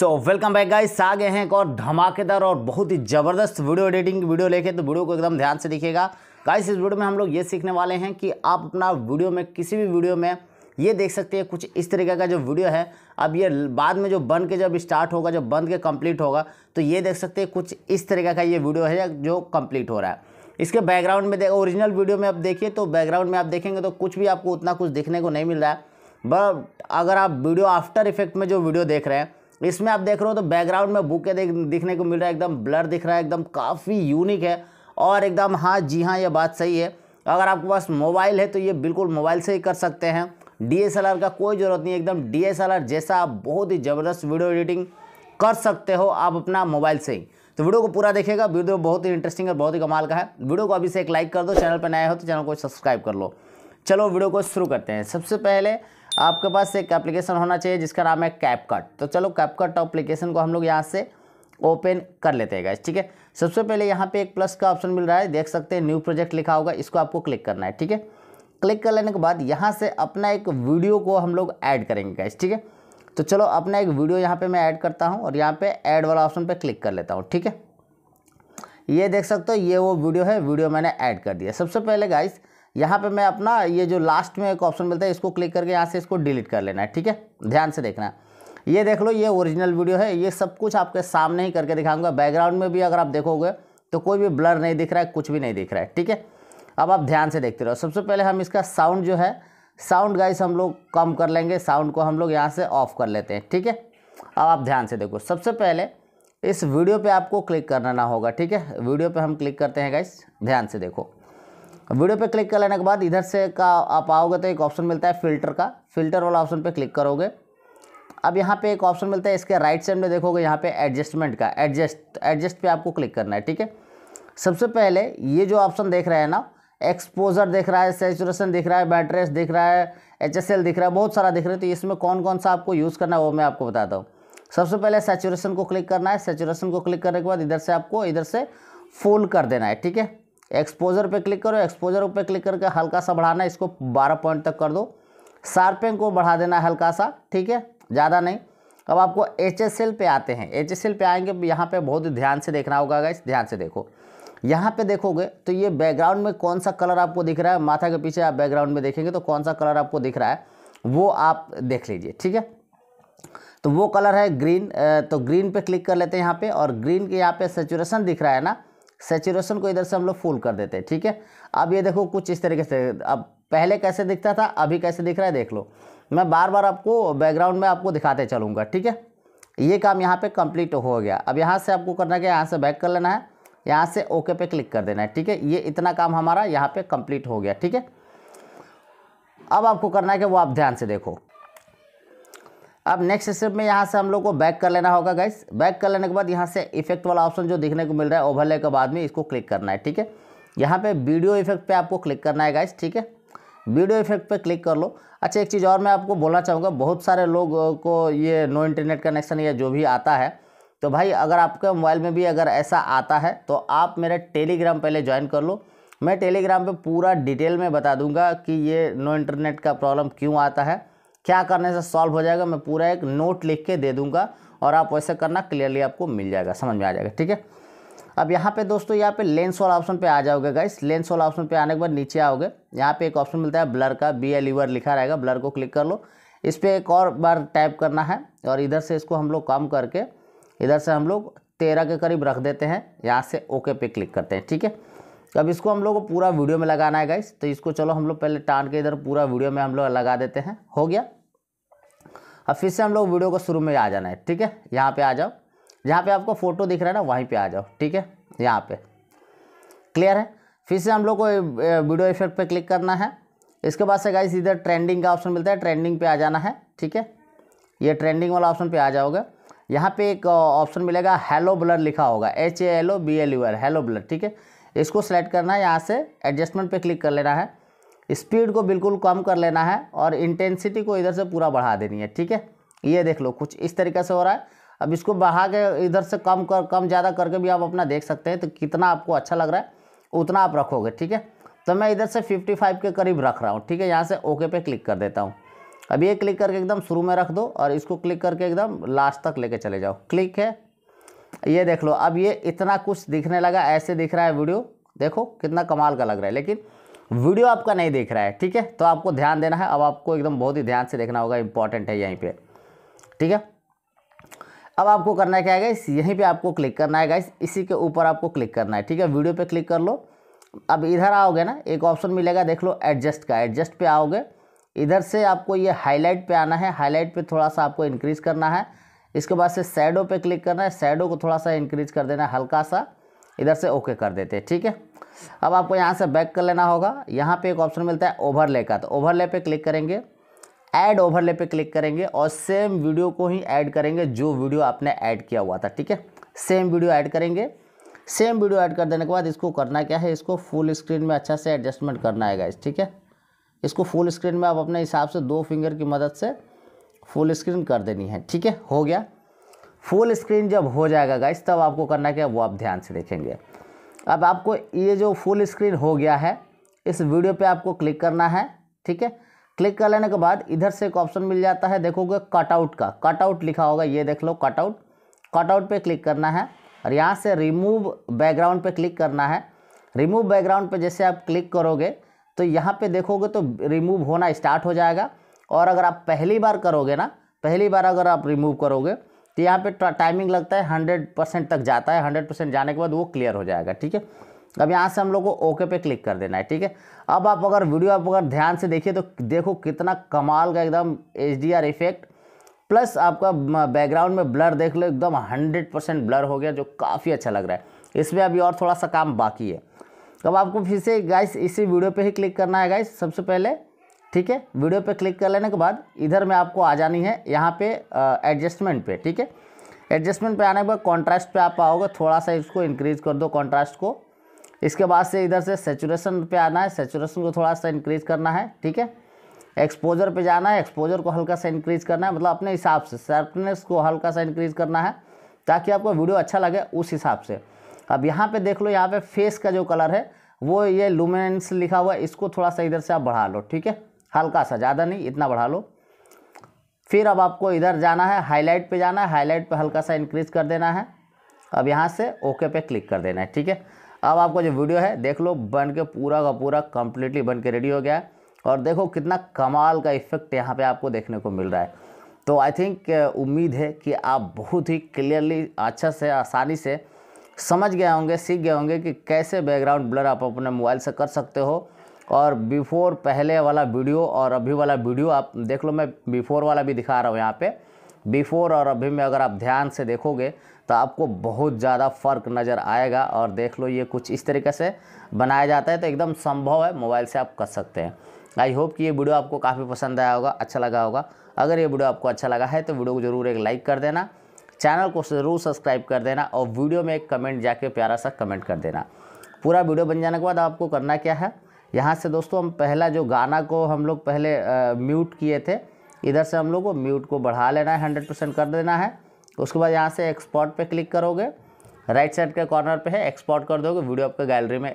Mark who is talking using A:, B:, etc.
A: सो welcome back guys आ गए हैं एक और धमाकेदार और बहुत ही ज़बरदस्त वीडियो एडिटिंग वीडियो लेके तो वीडियो को एकदम ध्यान से देखिएगा गाइस इस वीडियो में हम लोग ये सीखने वाले हैं कि आप अपना वीडियो में किसी भी वीडियो में ये देख सकते हैं कुछ इस तरीके का जो वीडियो है अब ये बाद में जो बन के जब स्टार्ट होगा जब बन के कम्प्लीट होगा तो ये देख सकते हैं कुछ इस तरीके का ये वीडियो है जो कंप्लीट हो रहा है इसके बैकग्राउंड में देख ओरिजिनल वीडियो में आप देखिए तो बैकग्राउंड में आप देखेंगे तो कुछ भी आपको उतना कुछ देखने को नहीं मिल रहा है बट अगर आप वीडियो आफ्टर इफेक्ट में जो वीडियो देख रहे हैं इसमें आप देख रहे हो तो बैकग्राउंड में बुके देख दिखने को मिल रहा है एकदम ब्लर दिख रहा है एकदम काफ़ी यूनिक है और एकदम हाँ जी हाँ ये बात सही है अगर आपके पास मोबाइल है तो ये बिल्कुल मोबाइल से ही कर सकते हैं डीएसएलआर का कोई ज़रूरत नहीं एकदम डीएसएलआर जैसा आप बहुत ही ज़बरदस्त वीडियो एडिटिंग कर सकते हो आप अपना मोबाइल से ही तो वीडियो को पूरा देखेगा वीडियो बहुत ही इंटरेस्टिंग और बहुत ही कमाल का है वीडियो को अभी से एक लाइक कर दो चैनल पर नया हो तो चैनल को सब्सक्राइब कर लो चलो वीडियो को शुरू करते हैं सबसे पहले आपके पास एक एप्लीकेशन होना चाहिए जिसका नाम है कैपकट तो चलो कैपकट एप्लीकेशन को हम लोग यहाँ से ओपन कर लेते हैं गाइस ठीक है सबसे पहले यहाँ पे एक प्लस का ऑप्शन मिल रहा है देख सकते हैं न्यू प्रोजेक्ट लिखा होगा इसको आपको क्लिक करना है ठीक है क्लिक कर लेने के बाद यहाँ से अपना एक वीडियो को हम लोग ऐड करेंगे गाइस ठीक है तो चलो अपना एक वीडियो यहाँ पर मैं ऐड करता हूँ और यहाँ पर ऐड वाला ऑप्शन पर क्लिक कर लेता हूँ ठीक है ये देख सकते हो ये वो वीडियो है वीडियो मैंने ऐड कर दिया सबसे पहले गाइस यहाँ पे मैं अपना ये जो लास्ट में एक ऑप्शन मिलता है इसको क्लिक करके यहाँ से इसको डिलीट कर लेना है ठीक है ध्यान से देखना ये देख लो ये ओरिजिनल वीडियो है ये सब कुछ आपके सामने ही करके दिखाऊंगा बैकग्राउंड में भी अगर आप देखोगे तो कोई भी ब्लर नहीं दिख रहा है कुछ भी नहीं दिख रहा है ठीक है अब आप ध्यान से देखते रहो सबसे पहले हम इसका साउंड जो है साउंड गाइस हम लोग कम कर लेंगे साउंड को हम लोग यहाँ से ऑफ कर लेते हैं ठीक है अब आप ध्यान से देखो सबसे पहले इस वीडियो पे आपको क्लिक करना ना होगा ठीक है वीडियो पे हम क्लिक करते हैं गाइस ध्यान से देखो वीडियो पे क्लिक कर लेने के बाद इधर से का आप आओगे तो एक ऑप्शन मिलता है फिल्टर का फिल्टर वाला ऑप्शन पे क्लिक करोगे अब यहाँ पे एक ऑप्शन मिलता है इसके राइट साइड में देखोगे यहाँ पे एडजस्टमेंट का एडजस्ट एडजस्ट पे आपको क्लिक करना है ठीक है सबसे पहले ये जो ऑप्शन देख रहे हैं ना एक्सपोजर दिख रहा है सेचुरेशन दिख रहा है बैटरेस दिख रहा है एच दिख रहा है बहुत सारा दिख रहा है तो इसमें कौन कौन सा आपको यूज़ करना है वो मैं आपको बताता हूँ सबसे पहले सेचुरेशन को क्लिक करना है सेचुरेशन को क्लिक करने के बाद इधर से आपको इधर से फुल कर देना है ठीक है एक्सपोजर पे क्लिक करो एक्सपोजर पे क्लिक करके हल्का सा बढ़ाना इसको बारह पॉइंट तक कर दो शार्पिंग को बढ़ा देना हल्का सा ठीक है ज़्यादा नहीं अब आपको एच एस एल पे आते हैं एच एस एल पे आएंगे यहाँ पे बहुत ध्यान से देखना होगा इस ध्यान से देखो यहाँ पे देखोगे तो ये बैकग्राउंड में कौन सा कलर आपको दिख रहा है माथा के पीछे आप बैकग्राउंड में देखेंगे तो कौन सा कलर आपको दिख रहा है वो आप देख लीजिए ठीक है तो वो कलर है ग्रीन तो ग्रीन पे क्लिक कर लेते हैं यहाँ पे और ग्रीन के यहाँ पे सेचुरेशन दिख रहा है ना सेचुरेशन को इधर से हम लोग फुल कर देते हैं ठीक है अब ये देखो कुछ इस तरीके से अब पहले कैसे दिखता था अभी कैसे दिख रहा है देख लो मैं बार बार आपको बैकग्राउंड में आपको दिखाते चलूँगा ठीक है ये काम यहाँ पर कंप्लीट हो गया अब यहाँ से आपको करना क्या यहाँ से बैक कर लेना है यहाँ से ओके पे क्लिक कर देना है ठीक है ये इतना काम हमारा यहाँ पे कंप्लीट हो गया ठीक है अब आपको करना है कि वो आप ध्यान से देखो अब नेक्स्ट स्टेप में यहाँ से हम लोग को बैक कर लेना होगा गाइस बैक कर लेने के बाद यहाँ से इफेक्ट वाला ऑप्शन जो देखने को मिल रहा है ओवरले के बाद में इसको क्लिक करना है ठीक है यहाँ पे वीडियो इफेक्ट पे आपको क्लिक करना है गाइस ठीक है वीडियो इफेक्ट पे क्लिक कर लो अच्छा एक चीज़ और मैं आपको बोलना चाहूँगा बहुत सारे लोग को ये नो इंटरनेट कनेक्शन या जो भी आता है तो भाई अगर आपके मोबाइल में भी अगर ऐसा आता है तो आप मेरे टेलीग्राम पहले ज्वाइन कर लो मैं टेलीग्राम पर पूरा डिटेल में बता दूंगा कि ये नो इंटरनेट का प्रॉब्लम क्यों आता है क्या करने से सॉल्व हो जाएगा मैं पूरा एक नोट लिख के दे दूंगा और आप वैसे करना क्लियरली आपको मिल जाएगा समझ में आ जाएगा ठीक है अब यहाँ पे दोस्तों यहाँ पे लेंस वाला ऑप्शन पे आ जाओगे गाइस लेंस वाला ऑप्शन पे आने के बाद नीचे आओगे यहाँ पे एक ऑप्शन मिलता है ब्लर का बी एल e लिखा रहेगा ब्लर को क्लिक कर लो इस पर एक और बार टाइप करना है और इधर से इसको हम लोग कम करके इधर से हम लोग तेरह के करीब रख देते हैं यहाँ से ओके पे क्लिक करते हैं ठीक है तो अब इसको हम लोग को पूरा वीडियो में लगाना है गाइस तो इसको चलो हम लोग पहले टान के इधर पूरा वीडियो में हम लोग लगा देते हैं हो गया अब फिर से हम लोग वीडियो को शुरू में आ जाना है ठीक है यहाँ पर आ जाओ जहाँ पर आपको फ़ोटो दिख रहा है ना वहीं पर आ जाओ ठीक है यहाँ पर क्लियर है फिर से हम लोग को वीडियो इफेक्ट पर क्लिक करना है इसके बाद से गाइस इधर ट्रेंडिंग का ऑप्शन मिलता है ट्रेंडिंग पे आ जाना है ठीक है ये ट्रेंडिंग वाला ऑप्शन पे आ जाओगे यहाँ पे एक ऑप्शन मिलेगा हेलो ब्लर लिखा होगा H A L O B L U R hello blur ठीक है इसको सेलेक्ट करना है यहाँ से एडजस्टमेंट पे क्लिक कर लेना है स्पीड को बिल्कुल कम कर लेना है और इंटेंसिटी को इधर से पूरा बढ़ा देनी है ठीक है ये देख लो कुछ इस तरीके से हो रहा है अब इसको बढ़ा के इधर से कम कर कम ज़्यादा करके भी आप अपना देख सकते हैं तो कितना आपको अच्छा लग रहा है उतना आप रखोगे ठीक है तो मैं इधर से फिफ्टी के करीब रख रहा हूँ ठीक है यहाँ से ओके पे क्लिक कर देता हूँ अब ये क्लिक करके एकदम शुरू में रख दो और इसको क्लिक करके एकदम लास्ट तक लेके चले जाओ क्लिक है ये देख लो अब ये इतना कुछ दिखने लगा ऐसे दिख रहा है वीडियो देखो कितना कमाल का लग रहा है लेकिन वीडियो आपका नहीं दिख रहा है ठीक है तो आपको ध्यान देना है अब आपको एकदम बहुत ही ध्यान से देखना होगा इंपॉर्टेंट है यहीं पे ठीक है अब आपको करना क्या है गाइस यहीं पे आपको क्लिक करना है गाइस इसी के ऊपर आपको क्लिक करना है ठीक है वीडियो पे क्लिक कर लो अब इधर आओगे ना एक ऑप्शन मिलेगा देख लो एडजस्ट का एडजस्ट पर आओगे इधर से आपको ये हाईलाइट पर आना है हाईलाइट पर थोड़ा सा आपको इंक्रीज़ करना है इसके बाद से सैडो पे क्लिक करना है सैडो को थोड़ा सा इंक्रीज कर देना है हल्का सा इधर से ओके कर देते हैं ठीक है अब आपको यहाँ से बैक कर लेना होगा यहाँ पे एक ऑप्शन मिलता है ओवरले का तो ओवरले पे क्लिक करेंगे ऐड ओवरले पे क्लिक करेंगे और सेम वीडियो को ही ऐड करेंगे जो वीडियो आपने ऐड किया हुआ था ठीक है सेम वीडियो ऐड करेंगे सेम वीडियो ऐड कर देने के बाद इसको करना क्या है इसको फुल स्क्रीन में अच्छा से एडजस्टमेंट करना है गाइस ठीक है इसको फुल स्क्रीन में आप अपने हिसाब से दो फिंगर की मदद से फुल स्क्रीन कर देनी है ठीक है हो गया फुल स्क्रीन जब हो जाएगा गाइस तब आपको करना क्या वो आप ध्यान से देखेंगे अब आपको ये जो फुल स्क्रीन हो गया है इस वीडियो पे आपको क्लिक करना है ठीक है क्लिक कर लेने के बाद इधर से एक ऑप्शन मिल जाता है देखोगे कटआउट का कटआउट लिखा होगा ये देख लो कटआउट कटआउट पे क्लिक करना है और यहाँ से रिमूव बैकग्राउंड पे क्लिक करना है रिमूव बैकग्राउंड पे जैसे आप क्लिक करोगे तो यहाँ पे देखोगे तो रिमूव होना स्टार्ट हो जाएगा और अगर आप पहली बार करोगे ना पहली बार अगर आप रिमूव करोगे तो यहाँ पे टाइमिंग लगता है हंड्रेड परसेंट तक जाता है हंड्रेड परसेंट जाने के बाद वो क्लियर हो जाएगा ठीक है अब यहाँ से हम लोग को ओके पे क्लिक कर देना है ठीक है अब आप अगर वीडियो आप अगर ध्यान से देखिए तो देखो कितना कमाल का एकदम एच इफेक्ट प्लस आपका बैकग्राउंड में ब्लर देख लो एकदम हंड्रेड परसेंट ब्लर हो गया जो काफ़ी अच्छा लग रहा है इसमें अभी और थोड़ा सा काम बाकी है अब आपको फिर से गाइस इसी वीडियो पे ही क्लिक करना है गाइस सबसे पहले ठीक है वीडियो पे क्लिक कर लेने के बाद इधर में आपको आ जानी है यहाँ पे एडजस्टमेंट पे ठीक है एडजस्टमेंट पे आने के बाद कॉन्ट्रास्ट पे आप आओगे थोड़ा सा इसको इंक्रीज कर दो कॉन्ट्रास्ट को इसके बाद से इधर से सेचुरेशन पे आना है सेचुरेशन को थोड़ा सा इंक्रीज करना है ठीक है एक्सपोजर पर जाना है एक्सपोजर को हल्का सा इंक्रीज करना है मतलब अपने हिसाब से शार्पनेस को हल्का सा इंक्रीज करना है ताकि आपको वीडियो अच्छा लगे उस हिसाब से अब यहाँ पर देख लो यहाँ पर फेस का जो कलर है वो ये लुमेंस लिखा हुआ है इसको थोड़ा सा इधर से आप बढ़ा लो ठीक है हल्का सा ज़्यादा नहीं इतना बढ़ा लो फिर अब आपको इधर जाना है हाईलाइट पे जाना है हाईलाइट पे हल्का सा इंक्रीज कर देना है अब यहाँ से ओके पे क्लिक कर देना है ठीक है अब आपको जो वीडियो है देख लो बन के पूरा का पूरा कम्प्लीटली बन के रेडी हो गया है और देखो कितना कमाल का इफेक्ट यहाँ पे आपको देखने को मिल रहा है तो आई थिंक uh, उम्मीद है कि आप बहुत ही क्लियरली अच्छा से आसानी से समझ गए होंगे सीख गए होंगे कि कैसे बैकग्राउंड ब्लर आप अपने मोबाइल से कर सकते हो और बिफोर पहले वाला वीडियो और अभी वाला वीडियो आप देख लो मैं बिफोर वाला भी दिखा रहा हूँ यहाँ पे बिफोर और अभी में अगर आप ध्यान से देखोगे तो आपको बहुत ज़्यादा फ़र्क नज़र आएगा और देख लो ये कुछ इस तरीके से बनाया जाता है तो एकदम संभव है मोबाइल से आप कर सकते हैं आई होप कि ये वीडियो आपको काफ़ी पसंद आया होगा अच्छा लगा होगा अगर ये वीडियो आपको अच्छा लगा है तो वीडियो को ज़रूर एक लाइक कर देना चैनल को ज़रूर सब्सक्राइब कर देना और वीडियो में एक कमेंट जाके प्यारा सा कमेंट कर देना पूरा वीडियो बन जाने के बाद आपको करना क्या है यहाँ से दोस्तों हम पहला जो गाना को हम लोग पहले म्यूट किए थे इधर से हम लोग को म्यूट को बढ़ा लेना है हंड्रेड परसेंट कर देना है उसके बाद यहाँ से एक्सपोर्ट पे क्लिक करोगे राइट साइड के कॉर्नर पे है एक्सपोर्ट कर दोगे वीडियो आपके गैलरी में